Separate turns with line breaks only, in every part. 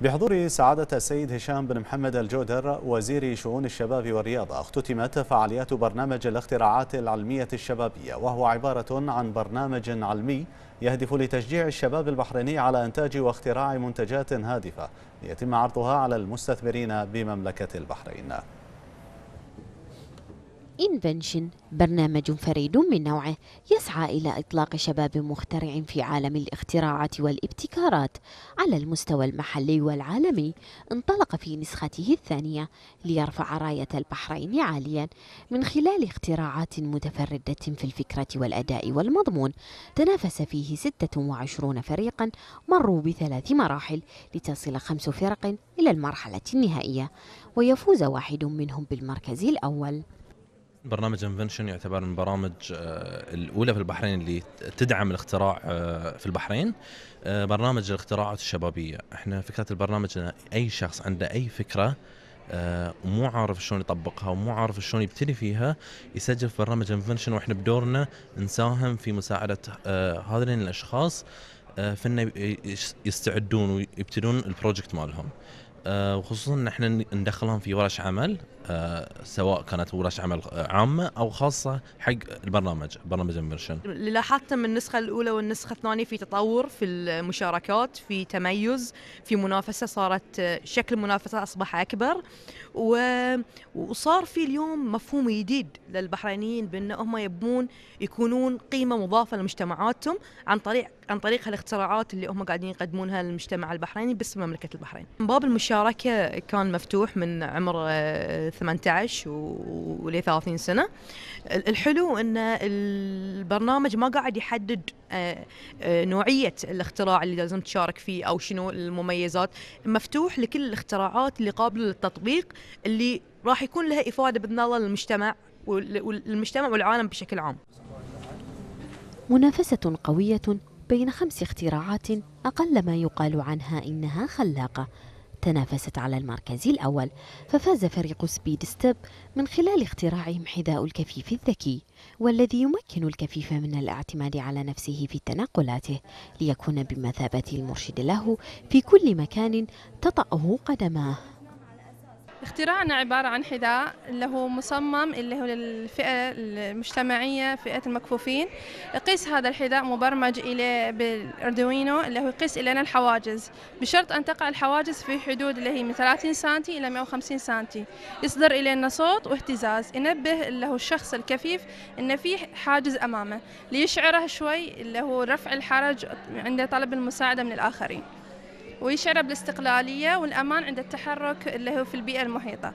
بحضور سعادة السيد هشام بن محمد الجودر وزير شؤون الشباب والرياضة اختتمت فعاليات برنامج الاختراعات العلمية الشبابية وهو عبارة عن برنامج علمي يهدف لتشجيع الشباب البحريني على إنتاج واختراع منتجات هادفة ليتم عرضها على المستثمرين بمملكة البحرين
إنفنشن برنامج فريد من نوعه يسعى إلى إطلاق شباب مخترع في عالم الاختراعات والابتكارات على المستوى المحلي والعالمي انطلق في نسخته الثانية ليرفع راية البحرين عاليا من خلال اختراعات متفردة في الفكرة والأداء والمضمون تنافس فيه 26 فريقا مروا بثلاث مراحل لتصل خمس فرق إلى المرحلة النهائية ويفوز واحد منهم بالمركز الأول
برنامج انفنشن يعتبر من البرامج آه، الاولى في البحرين اللي تدعم الاختراع آه، في البحرين آه، برنامج الاختراعات الشبابيه احنا فكره البرنامج ان اي شخص عنده اي فكره ومو عارف شلون يطبقها ومو عارف شلون يبتدي فيها يسجل في برنامج انفنشن واحنا بدورنا نساهم في مساعده هذين الاشخاص فانه يستعدون ويبتدون البروجكت مالهم آه، وخصوصا ان احنا ندخلهم في ورش عمل آه، سواء كانت ورش عمل آه، عامه او خاصه حق البرنامج برنامج الميرشن
اللي لاحظته من النسخه الاولى والنسخه الثانيه في تطور في المشاركات في تميز في منافسه صارت شكل المنافسه اصبح اكبر وصار في اليوم مفهوم جديد للبحرينيين بان هم يبون يكونون قيمه مضافه لمجتمعاتهم عن طريق عن طريق هالاختراعات اللي هم قاعدين يقدمونها للمجتمع البحريني باسم مملكة البحرين باب المشاركة كان مفتوح من عمر 18 ول 30 سنة الحلو أن البرنامج ما قاعد يحدد آه، آه، نوعية الاختراع اللي لازم تشارك فيه أو شنو المميزات مفتوح لكل الاختراعات اللي قابلة للتطبيق اللي راح يكون لها إفادة بإذن الله للمجتمع والمجتمع والعالم بشكل عام
منافسة قوية بين خمس اختراعات أقل ما يقال عنها إنها خلاقة تنافست على المركز الأول ففاز فريق سبيد ستيب من خلال اختراعهم حذاء الكفيف الذكي والذي يمكن الكفيف من الاعتماد على نفسه في تنقلاته ليكون بمثابة المرشد له في كل مكان تطأه قدماه
اختراعنا عبارة عن حذاء اللي هو مصمم اللي هو للفئة المجتمعية فئة المكفوفين يقيس هذا الحذاء مبرمج إلى بالأردوينو اللي هو يقيس إلينا الحواجز بشرط أن تقع الحواجز في حدود اللي هي من 30 سنتي إلى 150 سنتي يصدر إلينا صوت واهتزاز ينبه اللي هو الشخص الكفيف أن في حاجز أمامه ليشعره شوي اللي هو رفع الحرج عند طلب المساعدة من الآخرين ويشعر بالاستقلالية والأمان عند التحرك اللي هو في البيئة المحيطة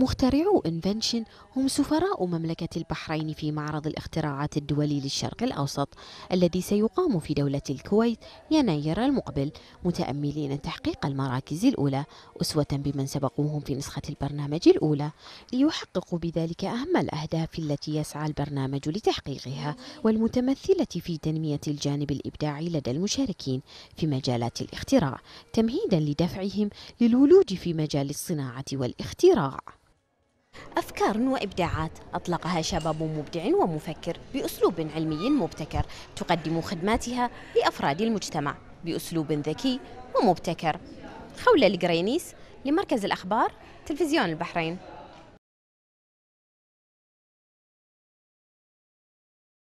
مخترعو انفنشن هم سفراء مملكة البحرين في معرض الاختراعات الدولي للشرق الأوسط الذي سيقام في دولة الكويت يناير المقبل متأملين تحقيق المراكز الأولى أسوة بمن سبقوهم في نسخة البرنامج الأولى ليحققوا بذلك أهم الأهداف التي يسعى البرنامج لتحقيقها والمتمثلة في تنمية الجانب الإبداعي لدى المشاركين في مجالات الاختراع تمهيدا لدفعهم للولوج في مجال الصناعة والاختراع أفكار وإبداعات أطلقها شباب مبدع ومفكر بأسلوب علمي مبتكر تقدم خدماتها لأفراد المجتمع بأسلوب ذكي ومبتكر خولة القرينيس لمركز الأخبار تلفزيون البحرين